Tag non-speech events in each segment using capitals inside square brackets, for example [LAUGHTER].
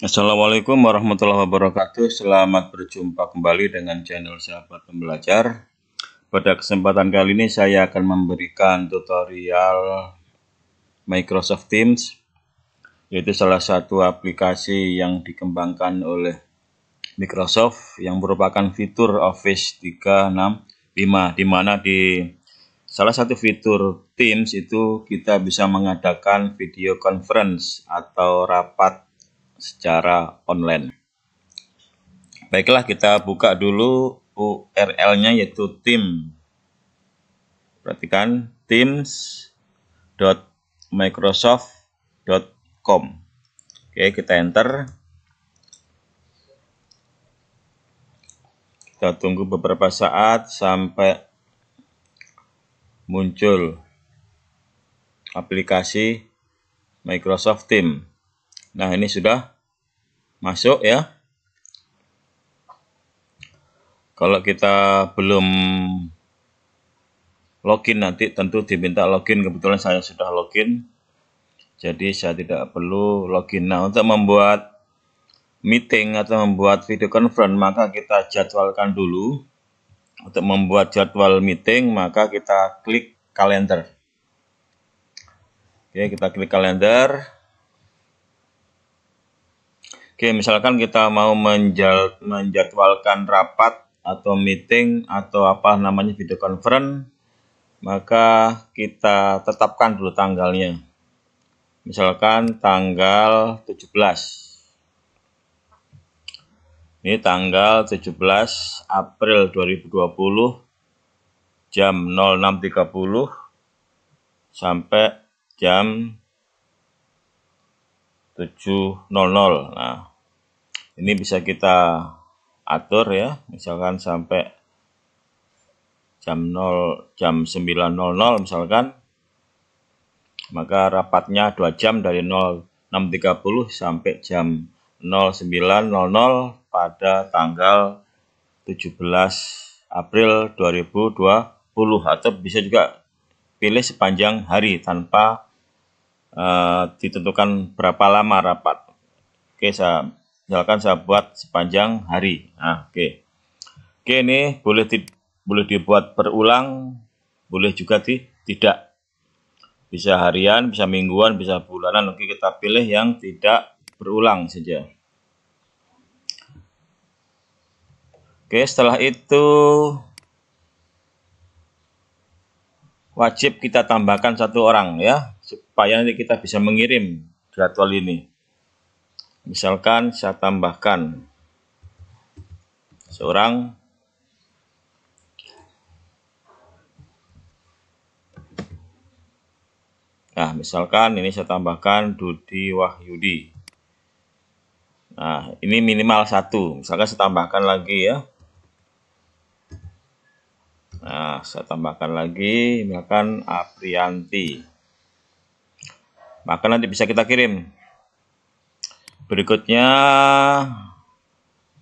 Assalamualaikum warahmatullahi wabarakatuh. Selamat berjumpa kembali dengan channel Sahabat Pembelajar. Pada kesempatan kali ini saya akan memberikan tutorial Microsoft Teams yaitu salah satu aplikasi yang dikembangkan oleh Microsoft yang merupakan fitur Office 365 di mana di salah satu fitur Teams itu kita bisa mengadakan video conference atau rapat secara online. Baiklah kita buka dulu URL-nya yaitu tim. Perhatikan teams.microsoft.com. Oke, kita enter. Kita tunggu beberapa saat sampai muncul aplikasi Microsoft Teams. Nah, ini sudah masuk ya. Kalau kita belum login nanti tentu diminta login. Kebetulan saya sudah login. Jadi saya tidak perlu login. Nah, untuk membuat meeting atau membuat video conference maka kita jadwalkan dulu. Untuk membuat jadwal meeting maka kita klik kalender. Oke, kita klik kalender. Oke, misalkan kita mau menjal, menjadwalkan rapat atau meeting atau apa namanya video conference, maka kita tetapkan dulu tanggalnya. Misalkan tanggal 17. Ini tanggal 17 April 2020 jam 06.30 sampai jam 7.00. Nah, ini bisa kita atur ya misalkan sampai jam 0 jam 9.00 misalkan maka rapatnya 2 jam dari 06.30 sampai jam 09.00 pada tanggal 17 April 2020 atau bisa juga pilih sepanjang hari tanpa uh, ditentukan berapa lama rapat. Oke, saya misalkan saya buat sepanjang hari nah oke oke ini boleh di, boleh dibuat berulang boleh juga di, tidak bisa harian bisa mingguan bisa bulanan oke kita pilih yang tidak berulang saja oke setelah itu wajib kita tambahkan satu orang ya supaya nanti kita bisa mengirim jadwal ini Misalkan saya tambahkan seorang Nah, misalkan ini saya tambahkan Dudi Wahyudi. Nah, ini minimal satu. Misalkan saya tambahkan lagi ya. Nah, saya tambahkan lagi, misalkan Aprianti. Maka nanti bisa kita kirim Berikutnya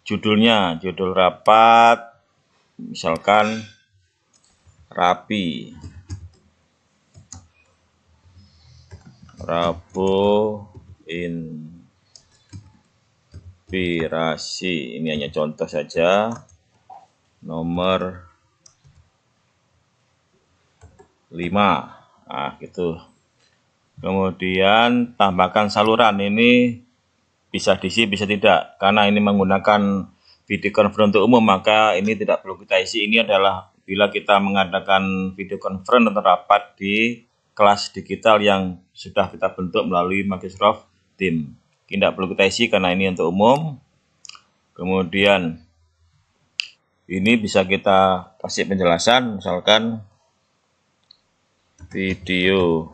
judulnya, judul rapat misalkan rapi. Rabu inspirasi. Ini hanya contoh saja. Nomor 5. ah gitu. Kemudian tambahkan saluran ini bisa diisi bisa tidak karena ini menggunakan video conference untuk umum maka ini tidak perlu kita isi ini adalah bila kita mengadakan video conference atau rapat di kelas digital yang sudah kita bentuk melalui Microsoft Team. tidak perlu kita isi karena ini untuk umum kemudian ini bisa kita kasih penjelasan misalkan video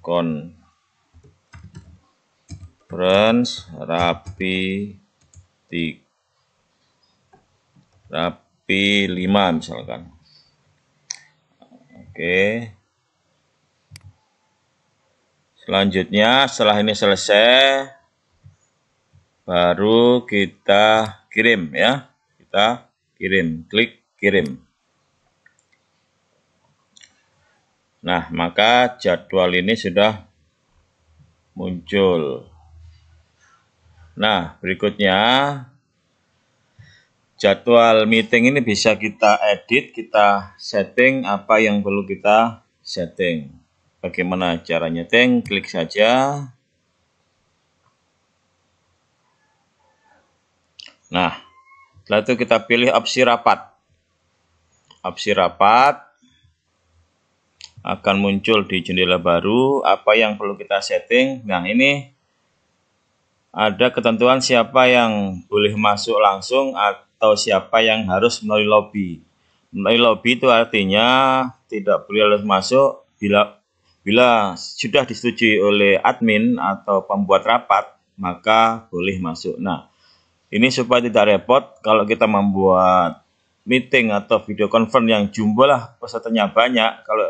kon reference rapi tiga rapi 5 misalkan oke selanjutnya setelah ini selesai baru kita kirim ya kita kirim klik kirim nah maka jadwal ini sudah muncul Nah, berikutnya jadwal meeting ini bisa kita edit, kita setting apa yang perlu kita setting. Bagaimana caranya? Ting, klik saja. Nah, setelah itu kita pilih opsi rapat. Opsi rapat akan muncul di jendela baru apa yang perlu kita setting. Nah, ini ada ketentuan siapa yang boleh masuk langsung atau siapa yang harus melalui lobby. Melalui lobby itu artinya tidak boleh harus masuk bila bila sudah disetujui oleh admin atau pembuat rapat maka boleh masuk. Nah, ini supaya tidak repot kalau kita membuat meeting atau video conference yang jumlah pesertanya banyak kalau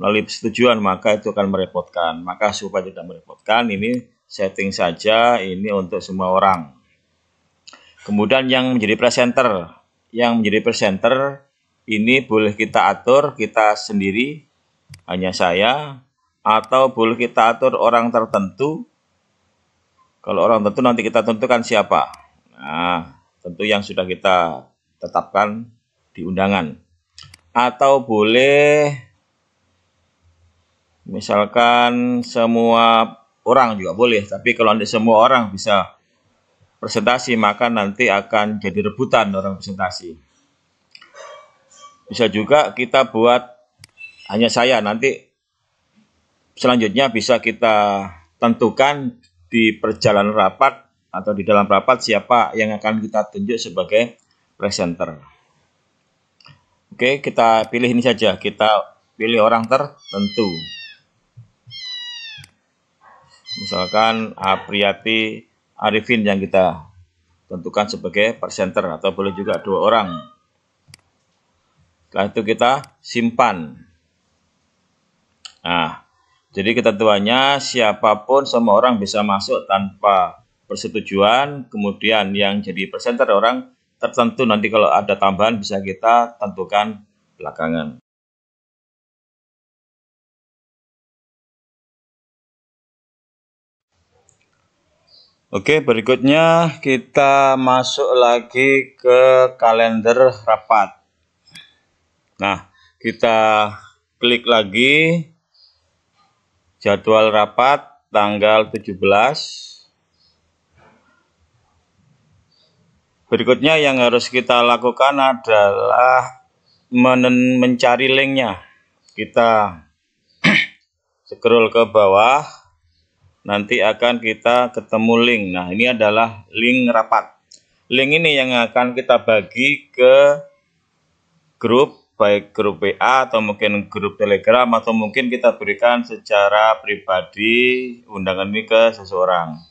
melalui persetujuan maka itu akan merepotkan. Maka supaya tidak merepotkan ini setting saja ini untuk semua orang. Kemudian yang menjadi presenter, yang menjadi presenter ini boleh kita atur kita sendiri, hanya saya, atau boleh kita atur orang tertentu. Kalau orang tertentu nanti kita tentukan siapa. Nah, tentu yang sudah kita tetapkan di undangan. Atau boleh misalkan semua orang juga boleh. Tapi kalau anda semua orang bisa presentasi, maka nanti akan jadi rebutan orang presentasi. Bisa juga kita buat hanya saya nanti selanjutnya bisa kita tentukan di perjalanan rapat atau di dalam rapat siapa yang akan kita tunjuk sebagai presenter. Oke, kita pilih ini saja. Kita pilih orang tertentu. Misalkan Apriyati Arifin yang kita tentukan sebagai presenter atau boleh juga dua orang. Setelah itu kita simpan. Nah, jadi ketentuannya siapapun semua orang bisa masuk tanpa persetujuan. Kemudian yang jadi presenter orang tertentu nanti kalau ada tambahan bisa kita tentukan belakangan. Oke, berikutnya kita masuk lagi ke kalender rapat. Nah, kita klik lagi jadwal rapat tanggal 17. Berikutnya yang harus kita lakukan adalah mencari linknya. Kita [CLEARS THROAT] scroll ke bawah nanti akan kita ketemu link. Nah, ini adalah link rapat. Link ini yang akan kita bagi ke grup, baik grup WA atau mungkin grup Telegram, atau mungkin kita berikan secara pribadi undangan ini ke seseorang.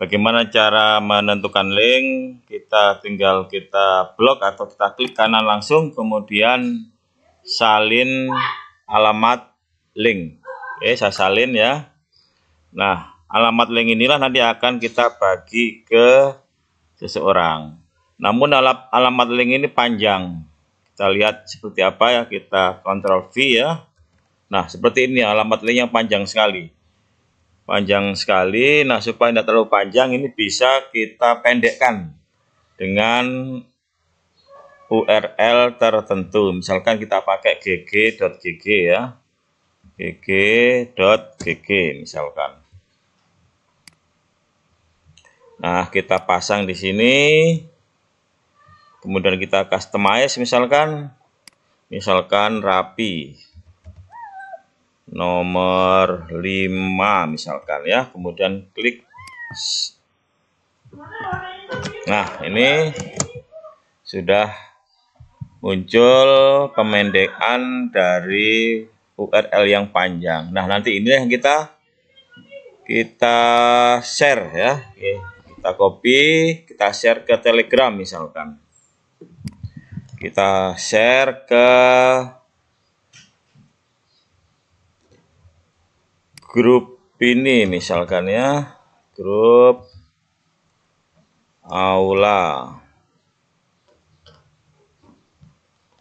Bagaimana cara menentukan link? Kita tinggal kita blok atau kita klik kanan langsung, kemudian salin alamat link. Oke, saya salin ya. Nah, Alamat link inilah nanti akan kita bagi ke seseorang. Namun alamat link ini panjang. Kita lihat seperti apa ya, kita kontrol V ya. Nah, seperti ini alamat link yang panjang sekali. Panjang sekali, nah supaya tidak terlalu panjang ini bisa kita pendekkan dengan URL tertentu. Misalkan kita pakai gg.gg .gg ya. gg.gg .gg misalkan. Nah, kita pasang di sini. Kemudian kita customize misalkan misalkan rapi nomor 5 misalkan ya. Kemudian klik Nah, ini sudah muncul pemendekan dari URL yang panjang. Nah, nanti ini yang kita kita share ya. Oke kita copy kita share ke telegram misalkan kita share ke grup ini misalkan ya grup aula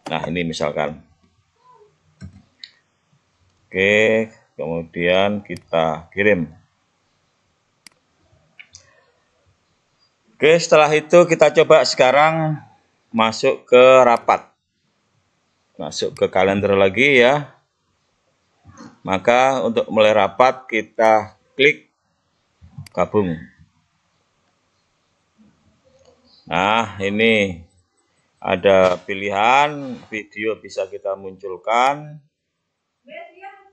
nah ini misalkan oke kemudian kita kirim Oke, setelah itu kita coba sekarang masuk ke rapat. Masuk ke kalender lagi ya. Maka untuk mulai rapat kita klik gabung. Nah, ini ada pilihan video bisa kita munculkan,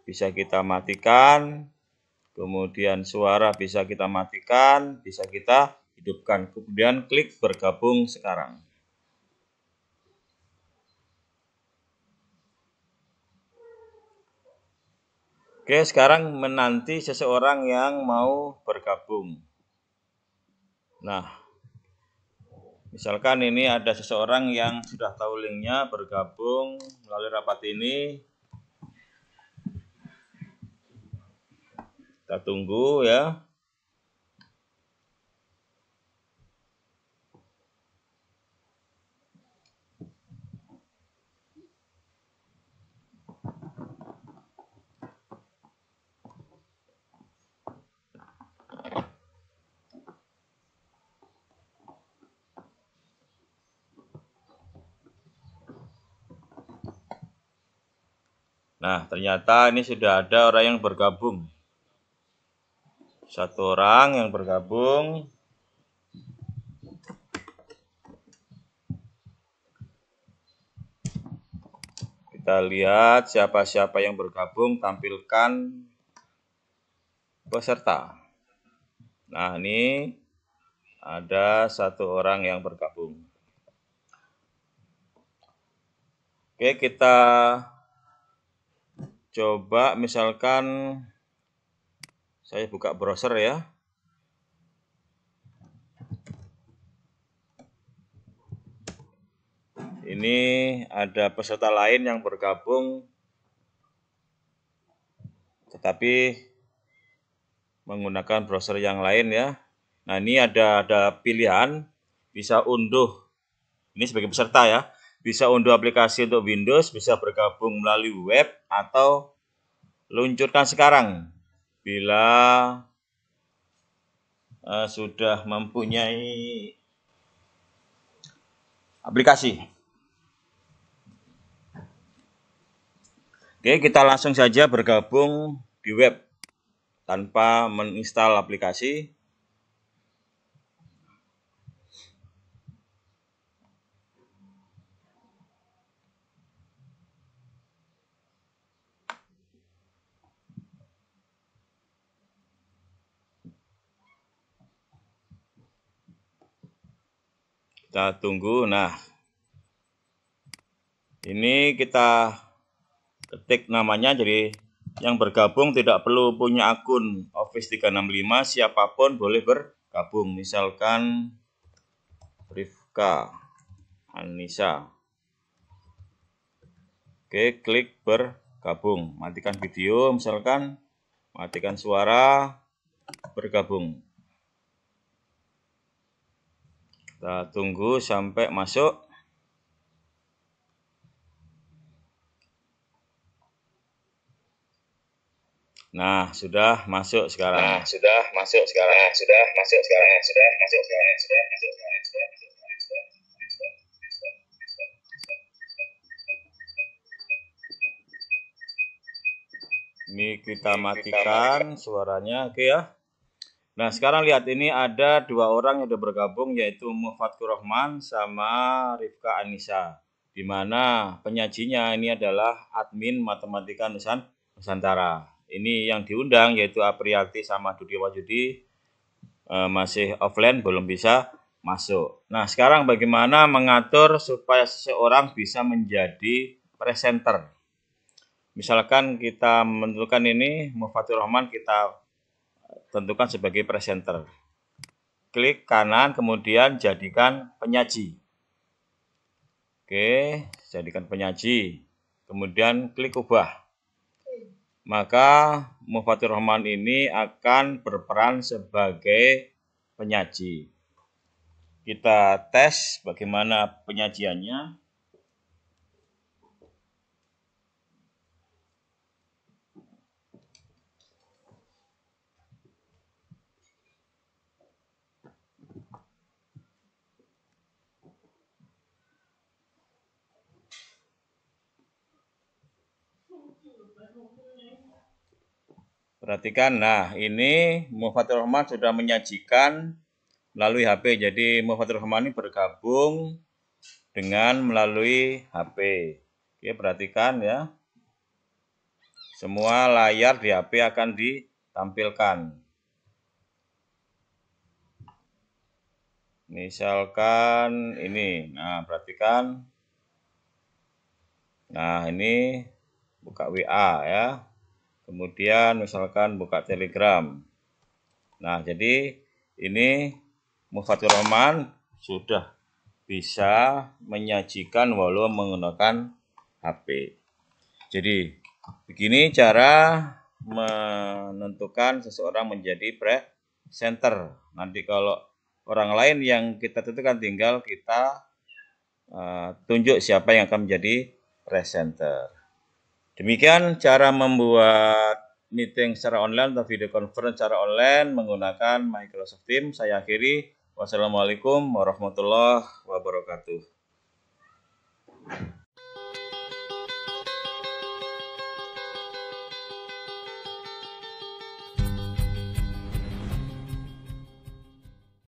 bisa kita matikan, kemudian suara bisa kita matikan, bisa kita hidupkan. Kemudian klik bergabung sekarang. Oke, sekarang menanti seseorang yang mau bergabung. Nah, misalkan ini ada seseorang yang sudah tahu linknya bergabung melalui rapat ini. Kita tunggu ya. Nah, ternyata ini sudah ada orang yang bergabung. Satu orang yang bergabung. Kita lihat siapa-siapa yang bergabung, tampilkan peserta. Nah, ini ada satu orang yang bergabung. Oke, kita coba misalkan saya buka browser ya ini ada peserta lain yang bergabung tetapi menggunakan browser yang lain ya nah ini ada ada pilihan bisa unduh ini sebagai peserta ya bisa unduh aplikasi untuk Windows, bisa bergabung melalui web atau luncurkan sekarang. Bila uh, sudah mempunyai aplikasi. Oke, kita langsung saja bergabung di web tanpa menginstal aplikasi. Kita tunggu. Nah, ini kita ketik namanya jadi yang bergabung tidak perlu punya akun Office 365 siapapun boleh bergabung misalkan Rifka Anissa Oke klik bergabung matikan video misalkan matikan suara bergabung Kita tunggu sampai masuk. Nah, sudah masuk sekarang. Nah, sudah masuk sekarang. Nah, sudah masuk sekarang. Nah, sudah masuk sekarang. Nah, sudah masuk sekarang. Nah, sudah masuk sekarang. Ini kita matikan suaranya, oke okay ya. Nah sekarang lihat ini ada dua orang yang sudah bergabung yaitu Mufatku Rahman sama Rifka Anissa. Di mana penyajinya ini adalah admin Matematika Nusantara. Ini yang diundang yaitu Apriyati sama Dudi Wajudi e, masih offline belum bisa masuk. Nah sekarang bagaimana mengatur supaya seseorang bisa menjadi presenter. Misalkan kita menentukan ini Mufatku Rahman kita tentukan sebagai presenter. Klik kanan, kemudian jadikan penyaji. Oke, jadikan penyaji. Kemudian klik ubah. Maka Mufatir Rahman ini akan berperan sebagai penyaji. Kita tes bagaimana penyajiannya. Perhatikan, nah ini Mufatir Rahman sudah menyajikan melalui HP. Jadi Mufatir Rahman ini bergabung dengan melalui HP. Oke, perhatikan ya. Semua layar di HP akan ditampilkan. Misalkan ini, nah perhatikan. Nah ini buka WA ya. Kemudian misalkan buka Telegram. Nah, jadi ini Mufatul Rahman sudah bisa menyajikan walau menggunakan HP. Jadi, begini cara menentukan seseorang menjadi presenter. Nanti kalau orang lain yang kita tentukan tinggal kita uh, tunjuk siapa yang akan menjadi presenter. Demikian cara membuat meeting secara online atau video conference secara online menggunakan Microsoft Teams. Saya akhiri. Wassalamualaikum warahmatullahi wabarakatuh.